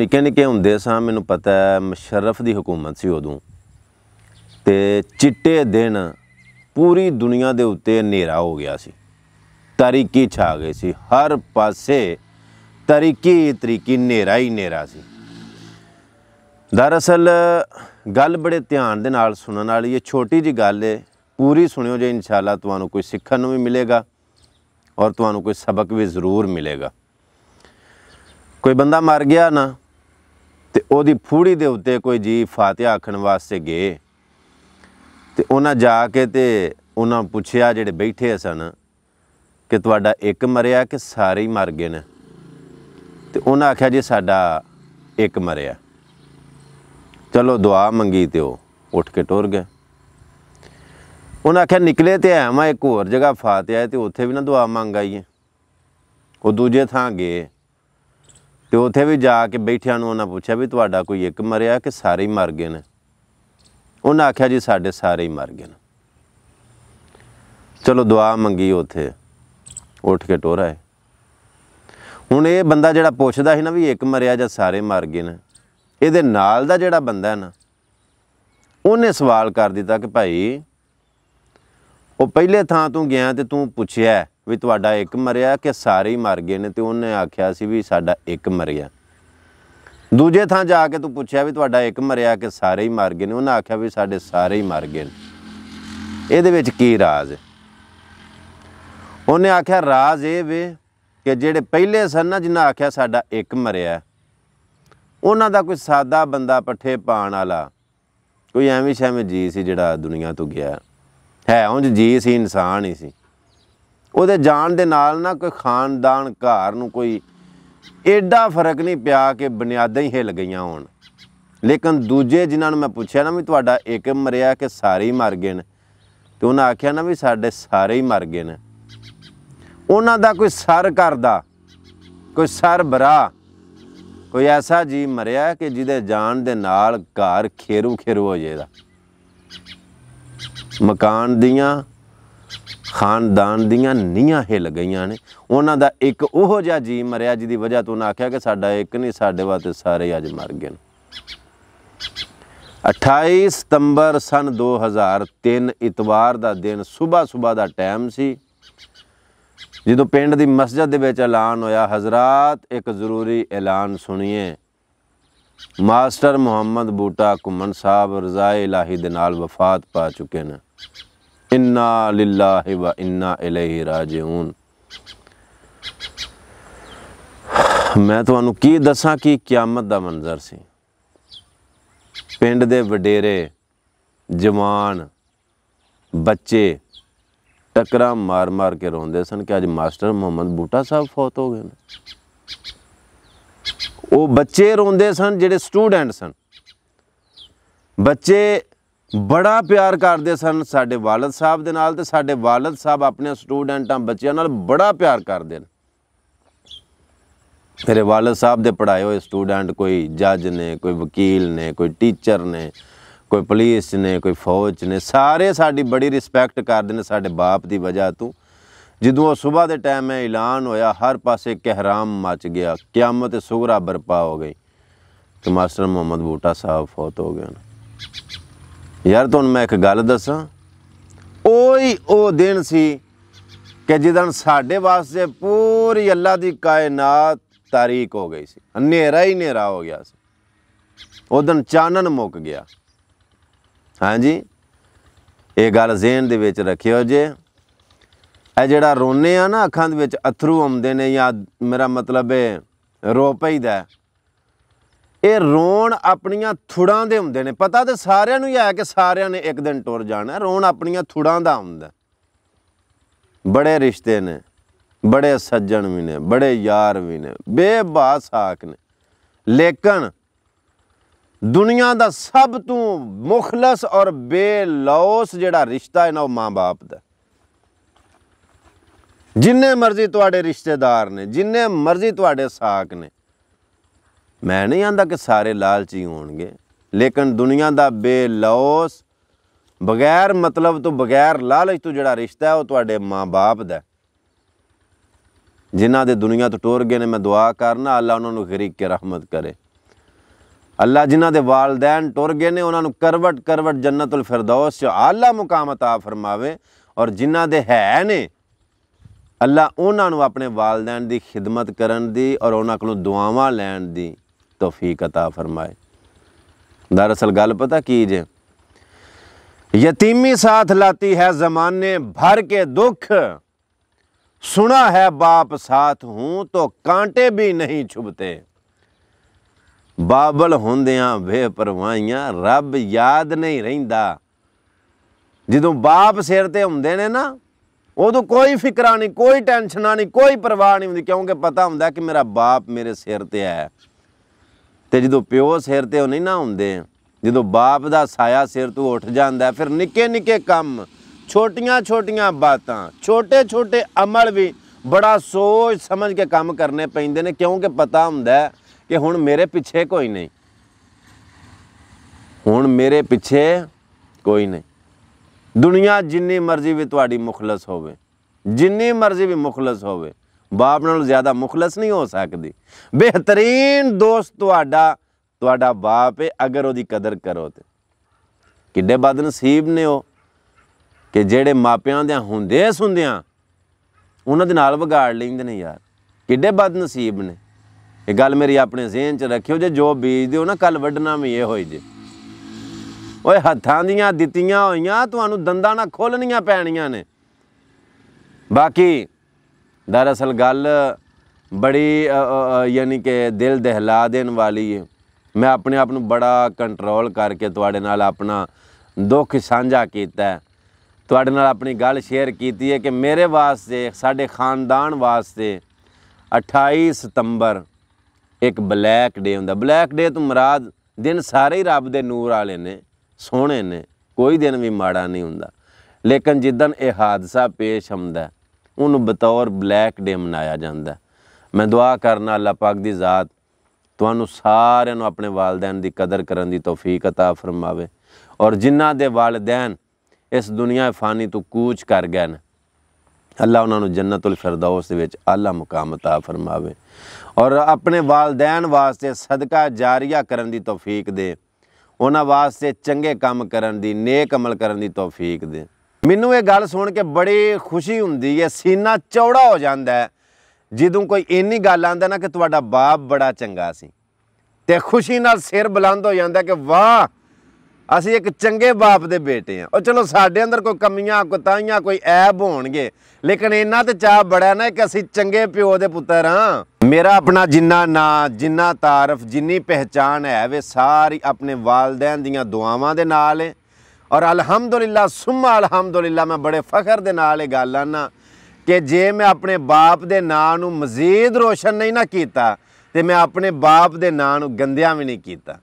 ਨਿੱਕੇ ਨਿੱਕੇ ਹੁੰਦੇ ਸਾਂ ਮੈਨੂੰ ਪਤਾ ਹੈ ਮੁਸ਼ਰਫ ਦੀ ਹਕੂਮਤ ਸੀ ਉਦੋਂ ਤੇ ਚਿੱਟੇ ਦਿਨ ਪੂਰੀ ਦੁਨੀਆ ਦੇ ਉੱਤੇ ਹਨੇਰਾ ਹੋ ਗਿਆ ਸੀ ਤਰੀਕੀ ਛਾ ਗਈ ਸੀ ਹਰ ਪਾਸੇ ਤਰੀਕੀ ਤਰੀਕੀ ਹਨੇਰਾ ਹੀ ਹਨੇਰਾ ਸੀ ਦਰਅਸਲ ਗੱਲ ਬੜੇ ਧਿਆਨ ਦੇ ਨਾਲ ਸੁਣਨ ਵਾਲੀ ਇਹ ਛੋਟੀ ਜੀ ਗੱਲ ਹੈ ਪੂਰੀ ਸੁਣਿਓ ਜੇ ਇਨਸ਼ਾਅੱਲਾ ਤੁਹਾਨੂੰ ਕੋਈ ਸਿੱਖਣ ਨੂੰ ਵੀ ਮਿਲੇਗਾ ਔਰ ਤੁਹਾਨੂੰ ਕੋਈ ਸਬਕ ਵੀ ਜ਼ਰੂਰ ਮਿਲੇਗਾ ਕੋਈ ਬੰਦਾ ਮਰ ਗਿਆ ਨਾ ਤੇ ਉਹਦੀ ਫੂੜੀ ਦੇ ਉੱਤੇ ਕੋਈ ਜੀ ਫਾਤਿਹਾ ਆਖਣ ਵਾਸਤੇ ਗਏ ਤੇ ਉਹਨਾਂ ਜਾ ਕੇ ਤੇ ਉਹਨਾਂ ਪੁੱਛਿਆ ਜਿਹੜੇ ਬੈਠੇ ਸਨ ਕਿ ਤੁਹਾਡਾ ਇੱਕ ਮਰਿਆ ਕਿ ਸਾਰੇ ਹੀ ਮਰ ਗਏ ਨੇ ਤੇ ਉਹਨਾਂ ਆਖਿਆ ਜੀ ਸਾਡਾ ਇੱਕ ਮਰਿਆ ਚਲੋ ਦੁਆ ਮੰਗੀ ਤੇ ਉਹ ਉੱਠ ਕੇ ਟੁਰ ਗਏ ਉਹਨਾਂ ਆਖਿਆ ਨਿਕਲੇ ਤੇ ਆਵਾਂ ਇੱਕ ਹੋਰ ਜਗ੍ਹਾ ਫਾਤਿਆ ਤੇ ਉੱਥੇ ਵੀ ਨਾ ਦੁਆ ਮੰਗਾਈਏ ਉਹ ਦੂਜੇ ਥਾਂ ਗਏ ਤੇ ਉੱਥੇ ਵੀ ਜਾ ਕੇ ਬੈਠਿਆਂ ਨੂੰ ਉਹਨਾਂ ਪੁੱਛਿਆ ਵੀ ਤੁਹਾਡਾ ਕੋਈ ਇੱਕ ਮਰਿਆ ਕਿ ਸਾਰੇ ਹੀ ਮਰ ਗਏ ਨੇ ਉਹਨਾਂ ਆਖਿਆ ਜੀ ਸਾਡੇ ਸਾਰੇ ਹੀ ਮਰ ਗਏ ਨੇ ਚਲੋ ਦੁਆ ਮੰਗੀ ਉੱਥੇ ਉੱਠ ਕੇ ਟੋਰਾ ਹੈ ਹੁਣ ਇਹ ਬੰਦਾ ਜਿਹੜਾ ਪੁੱਛਦਾ ਸੀ ਨਾ ਵੀ ਇੱਕ ਮਰਿਆ ਜਾਂ ਸਾਰੇ ਮਰ ਗਏ ਨੇ ਇਹਦੇ ਨਾਲ ਦਾ ਜਿਹੜਾ ਬੰਦਾ ਹੈ ਨਾ ਉਹਨੇ ਸਵਾਲ ਕਰ ਦਿੱਤਾ ਕਿ ਭਾਈ ਉਹ ਪਹਿਲੇ ਥਾਂ ਤੂੰ ਗਿਆ ਤੇ ਤੂੰ ਪੁੱਛਿਆ ਵੀ ਤੁਹਾਡਾ ਇੱਕ ਮਰਿਆ ਕਿ ਸਾਰੇ ਹੀ ਮਰ ਗਏ ਨੇ ਤੇ ਉਹਨੇ ਆਖਿਆ ਸੀ ਵੀ ਸਾਡਾ ਇੱਕ ਮਰਿਆ ਦੂਜੇ ਥਾਂ ਜਾ ਕੇ ਤੂੰ ਪੁੱਛਿਆ ਵੀ ਤੁਹਾਡਾ ਇੱਕ ਮਰਿਆ ਕਿ ਸਾਰੇ ਹੀ ਮਰ ਗਏ ਨੇ ਉਹਨੇ ਆਖਿਆ ਵੀ ਸਾਡੇ ਸਾਰੇ ਹੀ ਮਰ ਗਏ ਨੇ ਇਹਦੇ ਵਿੱਚ ਕੀ ਰਾਜ਼ ਹੈ ਉਹਨੇ ਆਖਿਆ ਰਾਜ਼ ਇਹ ਵੇ ਕਿ ਜਿਹੜੇ ਪਹਿਲੇ ਸਨ ਨਾ ਜਿਨ੍ਹਾਂ ਆਖਿਆ ਸਾਡਾ ਇੱਕ ਮਰਿਆ ਉਹਨਾਂ ਦਾ ਕੋਈ ਸਾਦਾ ਬੰਦਾ ਪੱਠੇ ਪਾਣ ਵਾਲਾ ਕੋਈ ਐਵੇਂ ਸ਼ੈਵੇਂ ਜੀ ਸੀ ਜਿਹੜਾ ਦੁਨੀਆ ਤੋਂ ਗਿਆ ਹੈ ਉਹ ਜੀ ਸੀ ਇਨਸਾਨ ਹੀ ਸੀ ਉਹਦੇ ਜਾਣ ਦੇ ਨਾਲ ਨਾ ਕੋਈ ਖਾਨਦਾਨ ਘਰ ਨੂੰ ਕੋਈ ਐਡਾ ਫਰਕ ਨਹੀਂ ਪਿਆ ਕਿ ਬੁਨਿਆਦਾਂ ਹੀ ਹਿੱਲ ਗਈਆਂ ਹੋਣ ਲੇਕਿਨ ਦੂਜੇ ਜਿਨ੍ਹਾਂ ਨੂੰ ਮੈਂ ਪੁੱਛਿਆ ਨਾ ਵੀ ਤੁਹਾਡਾ ਇੱਕ ਮਰਿਆ ਕਿ ਸਾਰੇ ਹੀ ਮਰ ਗਏ ਨੇ ਤੇ ਉਹਨਾਂ ਆਖਿਆ ਨਾ ਵੀ ਸਾਡੇ ਸਾਰੇ ਹੀ ਮਰ ਗਏ ਨੇ ਉਹਨਾਂ ਦਾ ਕੋਈ ਸਰ ਕਰਦਾ ਕੋਈ ਸਰ ਬਰਾ ਕੋਈ ਐਸਾ ਜੀ ਮਰਿਆ ਕਿ ਜਿਹਦੇ ਜਾਣ ਦੇ ਨਾਲ ਘਰ ਖੇਰੂ ਖੇਰੂ ਹੋ ਜਾਏਗਾ ਮਕਾਨ ਦੀਆਂ ਖਾਨਦਾਨ ਦੀਆਂ ਨੀਆਂ ਹਿੱਲ ਗਈਆਂ ਨੇ ਉਹਨਾਂ ਦਾ ਇੱਕ ਉਹੋ ਜਿਹਾ ਜੀ ਮਰਿਆ ਜਿਹਦੀ ਵਜ੍ਹਾ ਤੋਂ ਉਹਨਾਂ ਆਖਿਆ ਕਿ ਸਾਡਾ ਇੱਕ ਨਹੀਂ ਸਾਡੇ ਵਾਸਤੇ ਸਾਰੇ ਅੱਜ ਮਰ ਗਏ ਨੇ 28 ਸਤੰਬਰ ਸਨ 2003 ਇਤਵਾਰ ਦਾ ਦਿਨ ਸਵੇਰ ਸਵੇਰ ਦਾ ਟਾਈਮ ਸੀ ਜਦੋਂ ਪਿੰਡ ਦੀ ਮਸਜਿਦ ਦੇ ਵਿੱਚ ਐਲਾਨ ਹੋਇਆ ਹਜ਼ਰਤ ਇੱਕ ਜ਼ਰੂਰੀ ਐਲਾਨ ਸੁਣੀਏ ਮਾਸਟਰ ਮੁਹੰਮਦ ਬੂਟਾ ਕੁਮਨ ਸਾਹਿਬ ਰਜ਼ਾਏ ਇਲਾਹੀ ਦੇ ਨਾਲ ਵਫਾਤ ਪਾ ਚੁੱਕੇ ਨੇ ਇਨਾ ਲਿਲਾਹ ਵਾ ਇਨਾ ਇਲੈਹਿ ਰਾਜਿਉਨ ਮੈਂ ਤੁਹਾਨੂੰ ਕੀ ਦੱਸਾਂ ਕਿ ਕਿਆਮਤ ਦਾ ਮੰਜ਼ਰ ਸੀ ਪਿੰਡ ਦੇ ਵਡੇਰੇ ਜਵਾਨ ਬੱਚੇ ਟਕਰਾ ਮਾਰ-ਮਾਰ ਕੇ ਰੋਂਦੇ ਸਨ ਕਿ ਅੱਜ ਮਾਸਟਰ ਮੁਹੰਮਦ ਬੂਟਾ ਸਾਹਿਬ ਫੌਤ ਹੋ ਗਏ ਨੇ ਉਹ ਬੱਚੇ ਰੋਂਦੇ ਸਨ ਜਿਹੜੇ ਸਟੂਡੈਂਟ ਸਨ ਬੱਚੇ ਬੜਾ ਪਿਆਰ ਕਰਦੇ ਸਨ ਸਾਡੇ ਵਾਲਦ ਸਾਹਿਬ ਦੇ ਨਾਲ ਤੇ ਸਾਡੇ ਵਾਲਦ ਸਾਹਿਬ ਆਪਣੇ ਸਟੂਡੈਂਟਾਂ ਬੱਚਿਆਂ ਨਾਲ ਬੜਾ ਪਿਆਰ ਕਰਦੇ ਨੇ ਮੇਰੇ ਵਾਲਦ ਸਾਹਿਬ ਦੇ ਪੜਾਏ ਹੋਏ ਸਟੂਡੈਂਟ ਕੋਈ ਜੱਜ ਨੇ ਕੋਈ ਵਕੀਲ ਨੇ ਕੋਈ ਟੀਚਰ ਨੇ ਕੋਈ ਪੁਲਿਸ ਨੇ ਕੋਈ ਫੌਜ ਨੇ ਸਾਰੇ ਸਾਡੀ ਬੜੀ ਰਿਸਪੈਕਟ ਕਰਦੇ ਨੇ ਸਾਡੇ ਬਾਪ ਦੀ ਵਜ੍ਹਾ ਤੋਂ ਜਦੋਂ ਉਹ ਸਵੇਰ ਦੇ ਟਾਈਮ ਹੈ ਐਲਾਨ ਹੋਇਆ ਹਰ ਪਾਸੇ ਕਹਿਰਾਮ ਮਚ ਗਿਆ ਕਿਆਮਤ ਸੁਗਰਾ ਬਰਪਾ ਹੋ ਗਈ ਕਿ ਮਾਸਟਰ ਮੁਹੰਮਦ ਬੂਟਾ ਸਾਹਿਬ ਫੌਤ ਹੋ ਗਏ ਨੇ ਯਾਰ ਤੁਹਾਨੂੰ ਮੈਂ ਇੱਕ ਗੱਲ ਦੱਸਾਂ ਉਹੀ ਉਹ ਦਿਨ ਸੀ ਕਿ ਜਦੋਂ ਸਾਡੇ ਵਾਸਤੇ ਪੂਰੀ ਅੱਲਾ ਦੀ ਕਾਇਨਾਤ ਤਾਰੀਕ ਹੋ ਗਈ ਸੀ ਹਨੇਰਾ ਹੀ ਹਨੇਰਾ ਹੋ ਗਿਆ ਸੀ ਉਹ ਦਿਨ ਚਾਨਣ ਮੁੱਕ ਗਿਆ ਹਾਂਜੀ ਇਹ ਗੱਲ ਜ਼ਿਹਨ ਦੇ ਵਿੱਚ ਰੱਖਿਓ ਜੇ ਇਹ ਜਿਹੜਾ ਰੋਨੇ ਆ ਨਾ ਅੱਖਾਂ ਦੇ ਵਿੱਚ ਅਥਰੂ ਆਉਂਦੇ ਨੇ ਜਾਂ ਮੇਰਾ ਮਤਲਬ ਹੈ ਰੋ ਪਈਦਾ ਇਹ ਰੋਣ ਆਪਣੀਆਂ ਥੁੜਾਂ ਦੇ ਹੁੰਦੇ ਨੇ ਪਤਾ ਤੇ ਸਾਰਿਆਂ ਨੂੰ ਹੀ ਆ ਕਿ ਸਾਰਿਆਂ ਨੇ ਇੱਕ ਦਿਨ ਟੁਰ ਜਾਣਾ ਰੋਣ ਆਪਣੀਆਂ ਥੁੜਾਂ ਦਾ ਹੁੰਦਾ ਬੜੇ ਰਿਸ਼ਤੇ ਨੇ ਬੜੇ ਸੱਜਣ ਵੀ ਨੇ ਬੜੇ ਯਾਰ ਵੀ ਨੇ ਬੇਬਾਸ ਸਾਖ ਨੇ ਲੇਕਿਨ ਦੁਨੀਆ ਦਾ ਸਭ ਤੋਂ ਮੁਖਲਸ ਔਰ ਬੇਲੌਸ ਜਿਹੜਾ ਰਿਸ਼ਤਾ ਹੈ ਨਾ ਉਹ ਮਾਂ-ਬਾਪ ਦਾ ਜਿੰਨੇ ਮਰਜ਼ੀ ਤੁਹਾਡੇ ਰਿਸ਼ਤੇਦਾਰ ਨੇ ਜਿੰਨੇ ਮਰਜ਼ੀ ਤੁਹਾਡੇ ਸਾਖ ਨੇ ਮੈਂ ਨਹੀਂ ਆਂਦਾ ਕਿ ਸਾਰੇ ਲਾਲਚੀ ਹੋਣਗੇ ਲੇਕਿਨ ਦੁਨੀਆ ਦਾ ਬੇਲੌਸ ਬਗੈਰ ਮਤਲਬ ਤੋਂ ਬਗੈਰ ਲਾਲਚ ਤੋਂ ਜਿਹੜਾ ਰਿਸ਼ਤਾ ਹੈ ਉਹ ਤੁਹਾਡੇ ਮਾਪੇ ਦਾ ਜਿਨ੍ਹਾਂ ਦੇ ਦੁਨੀਆ ਤੋਂ ਟੁਰ ਗਏ ਨੇ ਮੈਂ ਦੁਆ ਕਰਨਾ ਅੱਲਾ ਉਹਨਾਂ ਨੂੰ ਖਰੀਕ ਕੇ ਰਹਿਮਤ ਕਰੇ ਅੱਲਾ ਜਿਨ੍ਹਾਂ ਦੇ ਵਾਲਦੈਨ ਟੁਰ ਗਏ ਨੇ ਉਹਨਾਂ ਨੂੰ ਕਰਵਟ ਕਰਵਟ ਜੰਨਤੁਲ ਫਿਰਦੌਸ 'ਚ ਆਲਾ ਮੁਕਾਮ عطا ਫਰਮਾਵੇ ਔਰ ਜਿਨ੍ਹਾਂ ਦੇ ਹੈ ਨੇ ਅੱਲਾ ਉਹਨਾਂ ਨੂੰ ਆਪਣੇ ਵਾਲਦੈਨ ਦੀ ਖਿਦਮਤ ਕਰਨ ਦੀ ਔਰ ਉਹਨਾਂ ਕੋਲੋਂ ਦੁਆਵਾਂ ਲੈਣ ਦੀ عطا ਫਰਮਾਏ ਦਰਅਸਲ ਗੱਲ ਪਤਾ ਕੀ ਜੇ ਯਤੀਮੀ ਸਾਥ ਲਾਤੀ ਹੈ ਜ਼ਮਾਨੇ ਭਰ ਕੇ ਦੁੱਖ ਸੁਣਾ ਹੈ ਬਾਪ ਸਾਥ ਹੂੰ ਤੋ ਕਾਂਟੇ ਵੀ ਨਹੀਂ छुपते ਬਾਬਲ ਹੁੰਦਿਆਂ ਬੇਪਰਵਾਹੀਆਂ ਰੱਬ ਯਾਦ ਨਹੀਂ ਰਹਿੰਦਾ ਜਦੋਂ ਬਾਪ ਸਿਰ ਤੇ ਹੁੰਦੇ ਨੇ ਨਾ ਉਦੋਂ ਕੋਈ ਫਿਕਰਾਂ ਨਹੀਂ ਕੋਈ ਟੈਨਸ਼ਨਾਂ ਨਹੀਂ ਕੋਈ ਪਰਵਾਹ ਨਹੀਂ ਹੁੰਦੀ ਕਿਉਂਕਿ ਪਤਾ ਹੁੰਦਾ ਕਿ ਮੇਰਾ ਬਾਪ ਮੇਰੇ ਸਿਰ ਤੇ ਹੈ ਤੇ ਜਦੋਂ ਪਿਓ ਸਿਰ ਤੇ ਉਹ ਨਹੀਂ ਨਾ ਹੁੰਦੇ ਜਦੋਂ ਬਾਪ ਦਾ ਸਾਇਆ ਸਿਰ ਤੋਂ ਉੱਠ ਜਾਂਦਾ ਫਿਰ ਨਿੱਕੇ ਨਿੱਕੇ ਕੰਮ ਛੋਟੀਆਂ ਛੋਟੀਆਂ ਬਾਤਾਂ ਛੋਟੇ ਛੋਟੇ ਅਮਲ ਵੀ ਬੜਾ ਸੋਚ ਸਮਝ ਕੇ ਕੰਮ ਕਰਨੇ ਪੈਂਦੇ ਨੇ ਕਿਉਂਕਿ ਪਤਾ ਹੁੰਦਾ ਕਿ ਹੁਣ ਮੇਰੇ ਪਿੱਛੇ ਕੋਈ ਨਹੀਂ ਹੁਣ ਮੇਰੇ ਪਿੱਛੇ ਕੋਈ ਨਹੀਂ ਦੁਨੀਆ ਜਿੰਨੀ ਮਰਜ਼ੀ ਵੀ ਤੁਹਾਡੀ ਮੁਖਲਸ ਹੋਵੇ ਜਿੰਨੀ ਮਰਜ਼ੀ ਵੀ ਮੁਖਲਸ ਹੋਵੇ ਬਾਪ ਨਾਲੋਂ ਜ਼ਿਆਦਾ ਮੁਖਲਸ ਨਹੀਂ ਹੋ ਸਕਦੀ ਬਿਹਤਰੀਨ ਦੋਸਤ ਤੁਹਾਡਾ ਤੁਹਾਡਾ ਬਾਪ ਹੈ ਅਗਰ ਉਹਦੀ ਕਦਰ ਕਰੋ ਤੇ ਕਿੱਡੇ ਬਦਨਸੀਬ ਨੇ ਉਹ ਕਿ ਜਿਹੜੇ ਮਾਪਿਆਂ ਦੇ ਹੁੰਦੇ ਸੁੰਦਿਆਂ ਉਹਨਾਂ ਦੇ ਨਾਲ ਵਿਗਾੜ ਲੈਂਦੇ ਨੇ ਯਾਰ ਕਿੱਡੇ ਬਦਨਸੀਬ ਨੇ ਇਹ ਗੱਲ ਮੇਰੀ ਆਪਣੇ ਜ਼ਿਹਨ 'ਚ ਰੱਖਿਓ ਜੇ ਜੋ ਬੀਜਦੇ ਹੋ ਨਾ ਕੱਲ ਵੱਢਣਾ ਵੀ ਇਹ ਹੋਈ ਜੇ ਓਏ ਹੱਥਾਂ ਦੀਆਂ ਦਿੱਤੀਆਂ ਹੋਈਆਂ ਤੁਹਾਨੂੰ ਦੰਦਾਂ ਨਾਲ ਖੋਲਣੀਆਂ ਪੈਣੀਆਂ ਨੇ ਬਾਕੀ ਦਰਅਸਲ ਗੱਲ ਬੜੀ ਯਾਨੀ ਕਿ ਦਿਲ ਦਹਿਲਾ ਦੇਣ ਵਾਲੀ ਹੈ ਮੈਂ ਆਪਣੇ ਆਪ ਨੂੰ ਬੜਾ ਕੰਟਰੋਲ ਕਰਕੇ ਤੁਹਾਡੇ ਨਾਲ ਆਪਣਾ ਦੁੱਖ ਸਾਂਝਾ ਕੀਤਾ ਤੁਹਾਡੇ ਨਾਲ ਆਪਣੀ ਗੱਲ ਸ਼ੇਅਰ ਕੀਤੀ ਹੈ ਕਿ ਮੇਰੇ ਵਾਸਤੇ ਸਾਡੇ ਖਾਨਦਾਨ ਵਾਸਤੇ 28 ਸਤੰਬਰ ਇੱਕ ਬਲੈਕ ਡੇ ਹੁੰਦਾ ਬਲੈਕ ਡੇ ਤੋਂ ਮਰਾਦ ਦਿਨ ਸਾਰੇ ਹੀ ਰੱਬ ਦੇ ਨੂਰ ਵਾਲੇ ਨੇ ਸੋਹਣੇ ਨੇ ਕੋਈ ਦਿਨ ਵੀ ਮਾੜਾ ਨਹੀਂ ਹੁੰਦਾ ਲੇਕਿਨ ਜਿੱਦਨ ਇਹ ਹਾਦਸਾ ਪੇਸ਼ ਹੁੰਦਾ ਉਹਨੂੰ ਬਤੌਰ ਬਲੈਕ ਡੇ ਮਨਾਇਆ ਜਾਂਦਾ ਮੈਂ ਦੁਆ ਕਰਨਾ ਅੱਲਾ ਪਾਕ ਦੀ ਜ਼ਾਤ ਤੁਹਾਨੂੰ ਸਾਰਿਆਂ ਨੂੰ ਆਪਣੇ ਵਾਲਿਦੈਨ ਦੀ ਕਦਰ ਕਰਨ ਦੀ ਤੌਫੀਕ عطا ਫਰਮਾਵੇ ਔਰ ਜਿਨ੍ਹਾਂ ਦੇ ਵਾਲਿਦੈਨ ਇਸ ਦੁਨੀਆ ਫਾਨੀ ਤੋਂ ਕੂਚ ਕਰ ਗਏ ਨੇ ਅੱਲਾ ਉਹਨਾਂ ਨੂੰ ਜੰਨਤੁਲ ਫਿਰਦੌਸ ਦੇ ਵਿੱਚ ਆਲਾ ਮੁਕਾਮ عطا ਫਰਮਾਵੇ ਔਰ ਆਪਣੇ ਵਾਲਿਦੈਨ ਵਾਸਤੇ ਸਦਕਾ ਜਾਰੀਆ ਕਰਨ ਦੀ ਤੌਫੀਕ ਦੇ ਉਹਨਾਂ ਵਾਸਤੇ ਚੰਗੇ ਕੰਮ ਕਰਨ ਦੀ ਨੇਕ ਅਮਲ ਕਰਨ ਦੀ ਤੌਫੀਕ ਦੇ ਮੈਨੂੰ ਇਹ ਗੱਲ ਸੁਣ ਕੇ ਬੜੀ ਖੁਸ਼ੀ ਹੁੰਦੀ ਹੈ ਸੀਨਾ ਚੌੜਾ ਹੋ ਜਾਂਦਾ ਜਦੋਂ ਕੋਈ ਇੰਨੀ ਗੱਲ ਆਂਦਾ ਨਾ ਕਿ ਤੁਹਾਡਾ ਬਾਪ ਬੜਾ ਚੰਗਾ ਸੀ ਤੇ ਖੁਸ਼ੀ ਨਾਲ ਸਿਰ ਬੁਲੰਦ ਹੋ ਜਾਂਦਾ ਕਿ ਵਾਹ ਅਸੀਂ ਇੱਕ ਚੰਗੇ ਬਾਪ ਦੇ ਬੇਟੇ ਆ ਉਹ ਚਲੋ ਸਾਡੇ ਅੰਦਰ ਕੋਈ ਕਮੀਆਂ ਕੁਤਾਈਆਂ ਕੋਈ ਐਬ ਹੋਣਗੇ ਲੇਕਿਨ ਇਹਨਾਂ ਤੇ ਚਾਹ ਬੜਾ ਨਾ ਕਿ ਅਸੀਂ ਚੰਗੇ ਪਿਓ ਦੇ ਪੁੱਤਰ ਆ ਮੇਰਾ ਆਪਣਾ ਜਿੰਨਾ ਨਾਂ ਜਿੰਨਾ ਤਾਰਫ ਜਿੰਨੀ ਪਹਿਚਾਨ ਹੈ ਵੇ ਸਾਰੀ ਆਪਣੇ ਵਾਲਦਿਆਂ ਦੀਆਂ ਦੁਆਵਾਂ ਦੇ ਨਾਲ ਹੈ ਔਰ ਅਲਹਮਦੁਲਿਲਾ ਸੁਮਾ ਅਲਹਮਦੁਲਿਲਾ ਮੈਂ ਬੜੇ ਫਖਰ ਦੇ ਨਾਲ ਇਹ ਗੱਲ ਆਨਾ ਕਿ ਜੇ ਮੈਂ ਆਪਣੇ ਬਾਪ ਦੇ ਨਾਂ ਨੂੰ ਮਜ਼ੀਦ ਰੋਸ਼ਨ ਨਹੀਂ ਨਾ ਕੀਤਾ ਤੇ ਮੈਂ ਆਪਣੇ ਬਾਪ ਦੇ ਨਾਂ ਨੂੰ ਗੰਦਿਆਂ ਵੀ ਨਹੀਂ ਕੀਤਾ